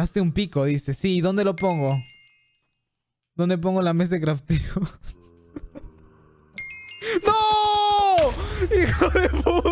Hazte un pico, dice. Sí, ¿dónde lo pongo? ¿Dónde pongo la mesa de crafteo? ¡No! ¡Hijo de puta!